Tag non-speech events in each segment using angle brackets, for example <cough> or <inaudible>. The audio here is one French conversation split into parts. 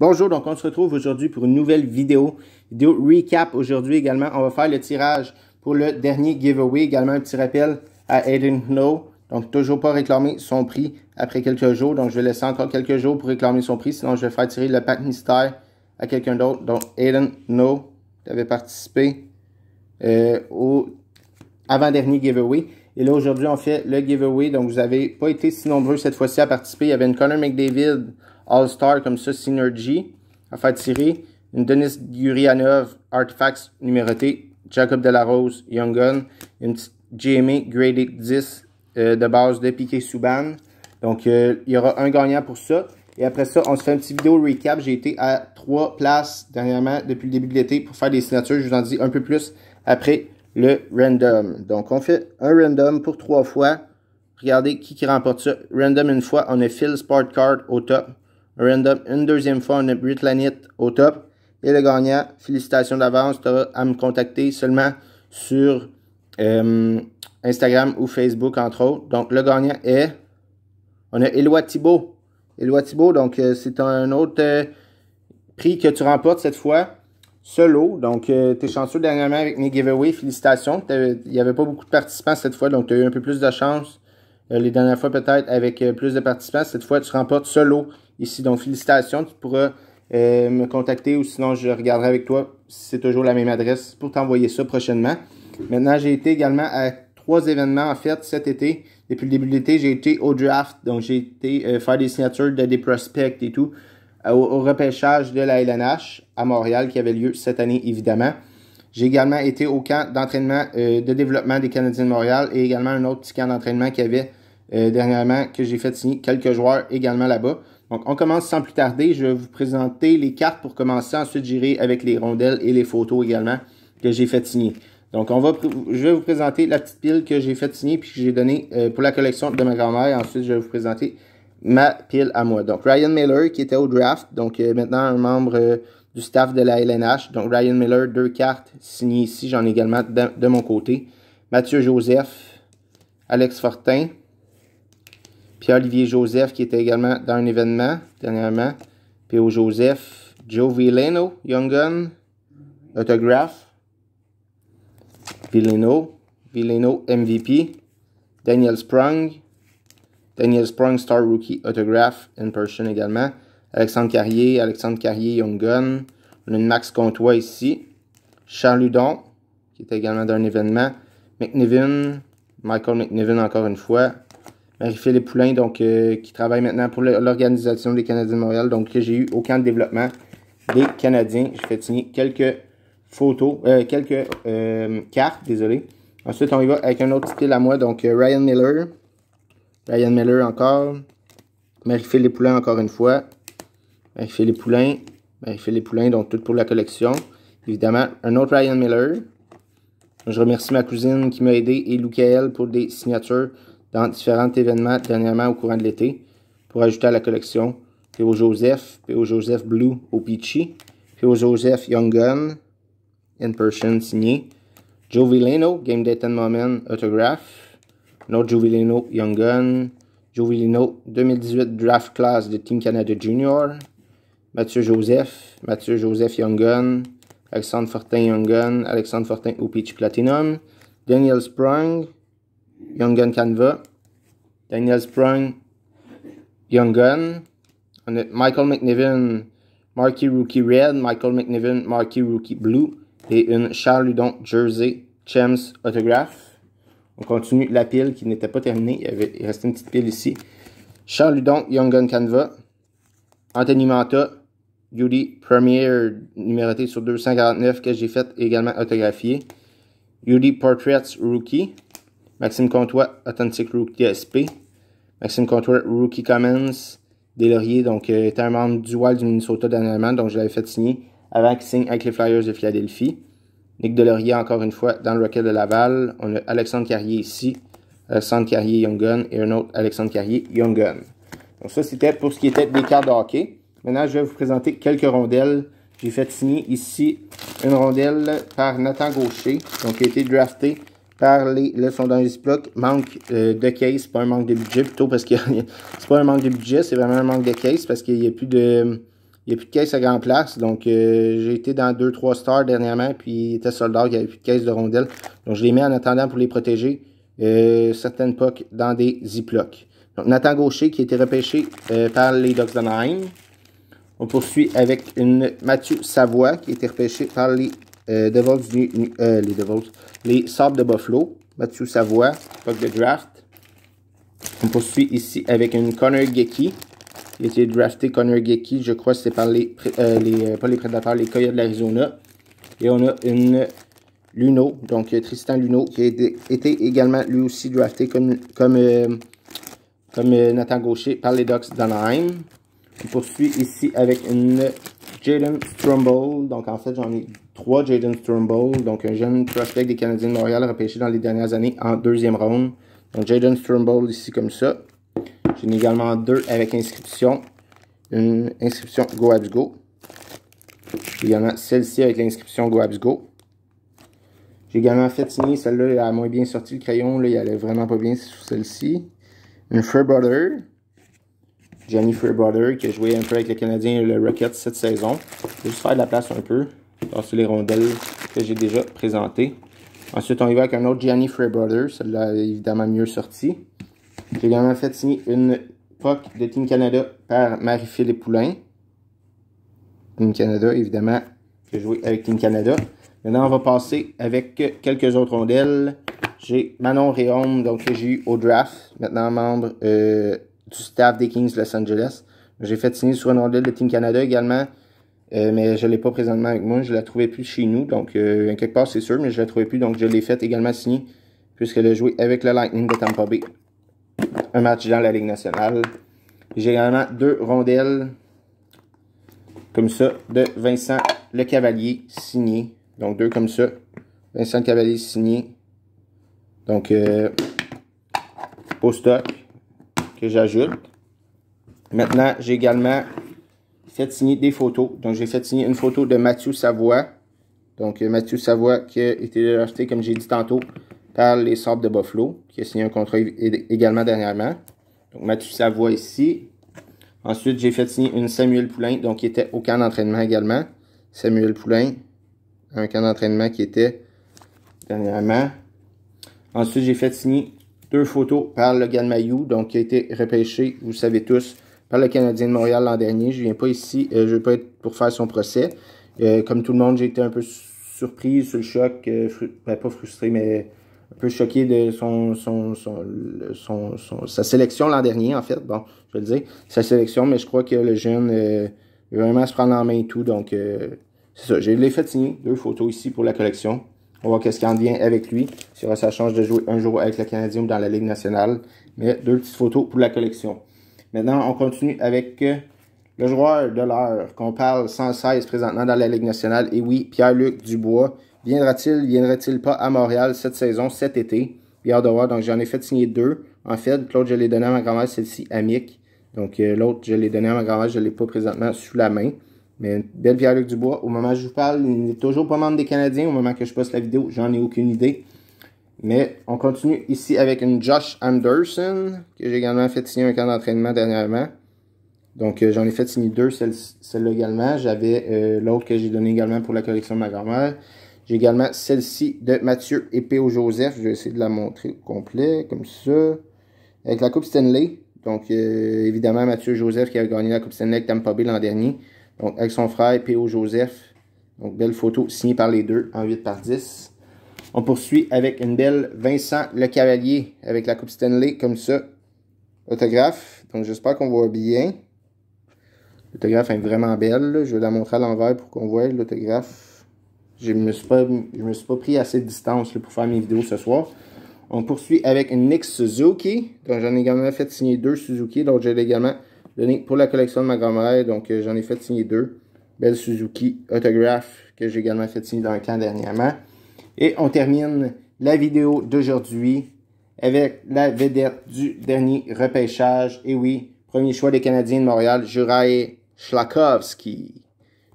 Bonjour, donc on se retrouve aujourd'hui pour une nouvelle vidéo, vidéo recap aujourd'hui également. On va faire le tirage pour le dernier giveaway, également un petit rappel à Aiden No, Donc toujours pas réclamer son prix après quelques jours, donc je vais laisser encore quelques jours pour réclamer son prix, sinon je vais faire tirer le pack mystère à quelqu'un d'autre. Donc Aiden No tu avais participé euh, au avant-dernier giveaway. Et là, aujourd'hui, on fait le giveaway. Donc, vous n'avez pas été si nombreux cette fois-ci à participer. Il y avait une Connor McDavid All-Star comme ça, Synergy, à faire tirer. Une Denis Gurianov Artifacts numéroté. Jacob Delarose Young Gun. Une petite GMA Graded 10 euh, de base de Piquet Souban. Donc, euh, il y aura un gagnant pour ça. Et après ça, on se fait un petit vidéo recap. J'ai été à trois places dernièrement depuis le début de l'été pour faire des signatures. Je vous en dis un peu plus après le random. Donc, on fait un random pour trois fois. Regardez qui, qui remporte ça. Random une fois, on a Phil Sport au top. Random une deuxième fois, on a Lanit au top. Et le gagnant, félicitations d'avance, tu auras à me contacter seulement sur euh, Instagram ou Facebook, entre autres. Donc, le gagnant est... On a Éloi Thibault. Éloi Thibault, donc euh, c'est un autre euh, prix que tu remportes cette fois solo. Donc, euh, tu es chanceux dernièrement avec mes giveaways. Félicitations. Il n'y avait pas beaucoup de participants cette fois, donc tu as eu un peu plus de chance. Euh, les dernières fois, peut-être, avec euh, plus de participants. Cette fois, tu remportes solo ici. Donc, félicitations. Tu pourras me contacter ou sinon, je regarderai avec toi si c'est toujours la même adresse pour t'envoyer ça prochainement. Maintenant, j'ai été également à trois événements, en fait, cet été. Depuis le début de l'été, j'ai été au draft. Donc, j'ai été faire des signatures de des prospects et tout. Euh, au, repêchage de la LNH à Montréal qui avait lieu cette année, évidemment. J'ai également été au camp d'entraînement euh, de développement des Canadiens de Montréal et également un autre petit camp d'entraînement qu'il y avait euh, dernièrement que j'ai fait signer quelques joueurs également là-bas. Donc, on commence sans plus tarder. Je vais vous présenter les cartes pour commencer. Ensuite, j'irai avec les rondelles et les photos également que j'ai fait signer. Donc, on va, je vais vous présenter la petite pile que j'ai fait signer puis que j'ai donnée pour la collection de ma grand-mère. Ensuite, je vais vous présenter ma pile à moi. Donc Ryan Miller qui était au draft, donc euh, maintenant un membre euh, du staff de la LNH. Donc Ryan Miller, deux cartes signées ici, j'en ai également de, mon côté. Mathieu Joseph, Alex Fortin, pierre Olivier Joseph qui était également dans un événement dernièrement. P.O. Joseph, Joe Villeno, Young Gun, Autograph, Villeno, Villeno MVP, Daniel Sprung, Daniel Sprung, Star Rookie Autograph, in person également. Alexandre Carrier, Alexandre Carrier, Young Gun. On a une Max Comtois ici. Charles Ludon, qui est également d'un événement. McNiven, Michael McNiven encore une fois. Marie-Philippe Poulain, donc, euh, qui travaille maintenant pour l'Organisation des Canadiens de Montréal. Donc, j'ai eu au camp de développement des Canadiens. Je fais signer quelques photos, euh, quelques euh, cartes, désolé. Ensuite, on y va avec un autre style à moi, donc Ryan Miller. Ryan Miller encore. fait les poulains encore une fois. marie les poulains. fait les poulains, donc tout pour la collection. Évidemment, un autre Ryan Miller. Je remercie ma cousine qui m'a aidé et Lucael pour des signatures dans différents événements dernièrement au courant de l'été pour ajouter à la collection. P.O. Joseph, P.O. Joseph Blue au Peachy, P.O. Joseph Young Gun, in person signé, Joe Villano, Game Date and Moment, autograph. Notre Jovilino Young Gun. 2018 Draft Class de Team Canada Junior. Mathieu Joseph, Mathieu Joseph Young Gun. Alexandre Fortin Young Gun, Alexandre Fortin au Platinum. Daniel Sprung, Young Gun Canva. Daniel Sprung, Young Gun. On Michael McNiven, Marquis Rookie Red, Michael McNiven, Marquis Rookie Blue et une Charles Ludon Jersey Chems Autograph. On continue la pile qui n'était pas terminée. Il, restait une petite pile ici. Charles Ludon, Young Gun Canva. Anthony Manta, Premier numéroté sur 249 que j'ai fait également autographier. Yuri Portraits Rookie. Maxime Comtois, Authentic Rookie SP. Maxime Comtois, Rookie Commons. Des Lauriers, donc euh, était un membre du Wild du Minnesota dernièrement, donc je l'avais fait signer avant qu'il signe avec les Flyers de Philadelphie. Nick Delorier, encore une fois, dans le Rocket de Laval. On a Alexandre Carrier ici, euh, Alexandre Carrier Young Gun et un autre Alexandre Carrier Young Gun. Donc ça, c'était pour ce qui était des cartes de hockey. Maintenant, je vais vous présenter quelques rondelles. J'ai fait signer ici une rondelle par Nathan Gaucher, donc qui a été drafté par les leçons dans les blocs. Manque euh, de case, pas un manque de budget plutôt parce que <laughs> c'est pas un manque de budget, c'est vraiment un manque de case parce qu'il n'y a plus de... Il n'y a plus de caisse à grand place. Donc, euh, j'ai été dans deux trois stars dernièrement, puis il était soldat, il n'y avait plus de caisse de rondelles. Donc, je les mets en attendant pour les protéger. Euh, certaines pocs dans des ziplocs. Donc, Nathan Gaucher qui a été repêché euh, par les Ducks Nine. On poursuit avec une Mathieu Savoie qui a été repêché par les euh, Devils les Devils, les Sables de Buffalo. Mathieu Savoie, POC de draft. On poursuit ici avec une Connor Gekki. Il a été drafté Connor Gecki, je crois que c'est par les, euh, les, euh, pas les prédateurs, les Coyotes de l'Arizona. Et on a une Luno, donc euh, Tristan Luno, qui a été également lui aussi drafté comme, comme, comme Nathan Gaucher par les Ducks d'Anaheim. On poursuit ici avec une Jaden Strumble. Donc en fait, j'en ai trois Jaden Strumble, donc un jeune prospect des Canadiens de Montréal repêché dans les dernières années en deuxième round. Donc Jaden Strumble ici comme ça. J'en ai également deux avec inscription. Une inscription Go Go. J'ai également celle-ci avec l'inscription Go Go. J'ai également fait signer celle-là, elle a moins bien sorti le crayon, là, il n'allait vraiment pas bien sur celle-ci. Une Fairbrother. Johnny Fairbrother qui a joué un peu avec le Canadien et le Rocket cette saison. Je vais juste faire de la place un peu. passer les rondelles que j'ai déjà présentées. Ensuite, on y va avec un autre Johnny Fairbrother. Celle-là, évidemment, mieux sorti. J'ai également fait signer une POC de Team Canada par Marie-Philippe Poulain. Team Canada, évidemment, que joué avec Team Canada. Maintenant, on va passer avec quelques autres rondelles. J'ai Manon Réaume, donc que j'ai eu au draft, maintenant membre euh, du staff des Kings Los Angeles. J'ai fait signer sur une rondelle de Team Canada également, euh, mais je ne l'ai pas présentement avec moi. Je ne la trouvais plus chez nous, donc euh, quelque part c'est sûr, mais je ne la trouvais plus, donc je l'ai fait également signer, puisqu'elle a joué avec le Lightning de Tampa Bay un match dans la Ligue nationale. J'ai également deux rondelles comme ça de Vincent Le Cavalier signé. Donc deux comme ça. Vincent Le Cavalier signé. Donc euh, au stock que j'ajoute. Maintenant, j'ai également fait signer des photos. Donc j'ai fait signer une photo de Mathieu Savoie. Donc euh, Mathieu Savoie qui a été acheté, comme j'ai dit tantôt, par les Sables de Buffalo, qui a signé un contrat également dernièrement. Donc Mathieu Savoie ici. Ensuite, j'ai fait signer une Samuel Poulain, donc qui était au camp d'entraînement également. Samuel Poulain, un camp d'entraînement qui était dernièrement. Ensuite, j'ai fait signer deux photos par le Mayou, donc qui a été repêché, vous savez tous, par le Canadien de Montréal l'an dernier. Je ne viens pas ici, euh, je ne vais pas être pour faire son procès. Euh, comme tout le monde, j'ai été un peu surpris, sur le choc, euh, ben, pas frustré, mais un peu choqué de son, son, sa sélection l'an dernier, en fait. Bon, je vais le dire, sa sélection, mais je crois que le jeune euh, vraiment se prendre en main et tout. Donc, euh, c'est ça. Je l'ai fait signer, deux photos ici pour la collection. On va voir qu'est-ce qu'il en vient avec lui. Si ça change de jouer un jour avec le Canadien ou dans la Ligue nationale. Mais deux petites photos pour la collection. Maintenant, on continue avec euh, le joueur de l'heure qu'on parle 116 présentement dans la Ligue nationale. Et oui, Pierre-Luc Dubois. Viendra-t-il, viendra-t-il pas à Montréal cette saison, cet été? Bien de Donc, j'en ai fait signer deux. En fait, l'autre, je l'ai donné à ma grand-mère, celle-ci, à Mick. Donc, euh, l'autre, je l'ai donné à ma grand-mère, je ne l'ai pas présentement sous la main. Mais belle Pierre-Luc Dubois, au moment où je vous parle, il n'est toujours pas membre des Canadiens. Au moment que je poste la vidéo, j'en ai aucune idée. Mais on continue ici avec une Josh Anderson, que j'ai également fait signer un camp d'entraînement dernièrement. Donc, euh, j'en ai fait signer deux, celle-là également. J'avais euh, l'autre que j'ai donné également pour la collection de ma grand-mère. J'ai également celle-ci de Mathieu et P.O. Joseph. Je vais essayer de la montrer au complet, comme ça. Avec la Coupe Stanley. Donc, euh, évidemment, Mathieu Joseph qui a gagné la Coupe Stanley avec Tampa Bay l'an dernier. Donc, avec son frère, P.O. Joseph. Donc, belle photo signée par les deux en 8 par 10. On poursuit avec une belle Vincent Le Cavalier avec la Coupe Stanley, comme ça. Autographe. Donc, j'espère qu'on voit bien. L'autographe est vraiment belle. Je vais la montrer à l'envers pour qu'on voit l'autographe. Je me suis pas, je me suis pas pris assez de distance pour faire mes vidéos ce soir. On poursuit avec Nick Suzuki. Donc, j'en ai également fait signer deux Suzuki. Donc, j'ai également donné pour la collection de ma grand-mère. Donc, euh, j'en ai fait signer deux. Belle Suzuki Autographe que j'ai également fait signer dans le camp dernièrement. Et on termine la vidéo d'aujourd'hui avec la vedette du dernier repêchage. Et oui, premier choix des Canadiens de Montréal, Juraï Schlakowski.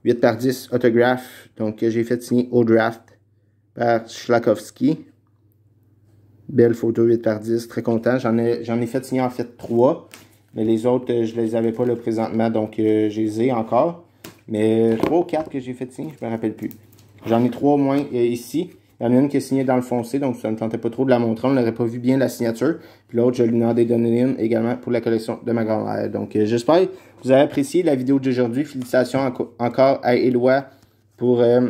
8 par 10 autographe, donc que j'ai fait signer au draft par Schlakowski. Belle photo 8 par 10, très content. J'en ai, ai fait signer en fait 3, mais les autres, je ne les avais pas le présentement, donc euh, je les ai encore. Mais 3 euh, ou 4 que j'ai fait signer, je ne me rappelle plus. J'en ai 3 au moins euh, ici. Il y en a une qui est signée dans le foncé, donc ça ne tentait pas trop de la montrer. On n'aurait pas vu bien la signature. Puis l'autre, je lui en ai donné une également pour la collection de ma grand-mère. Donc euh, j'espère que vous avez apprécié la vidéo d'aujourd'hui. Félicitations encore à Eloi pour, euh,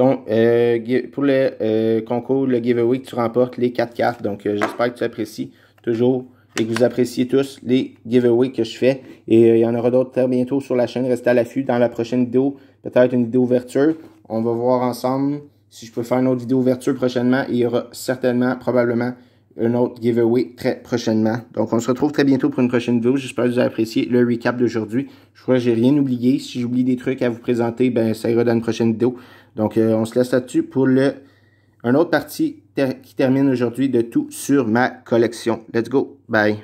euh, pour le concours, le giveaway que tu remportes, les 4 cartes. Donc j'espère que tu apprécies toujours et que vous appréciez tous les giveaways que je fais. Et il y en aura d'autres très bientôt sur la chaîne. Restez à l'affût dans la prochaine vidéo. Peut-être une vidéo ouverture. On va voir ensemble. Si je peux faire une autre vidéo ouverture prochainement, il y aura certainement, probablement, un autre giveaway très prochainement. Donc, on se retrouve très bientôt pour une prochaine vidéo. J'espère que vous avez apprécié le recap d'aujourd'hui. Je crois que j'ai rien oublié. Si j'oublie des trucs à vous présenter, ben, ça ira dans une prochaine vidéo. Donc, euh, on se laisse là-dessus pour le, un autre partie qui termine aujourd'hui de tout sur ma collection. Let's go. Bye.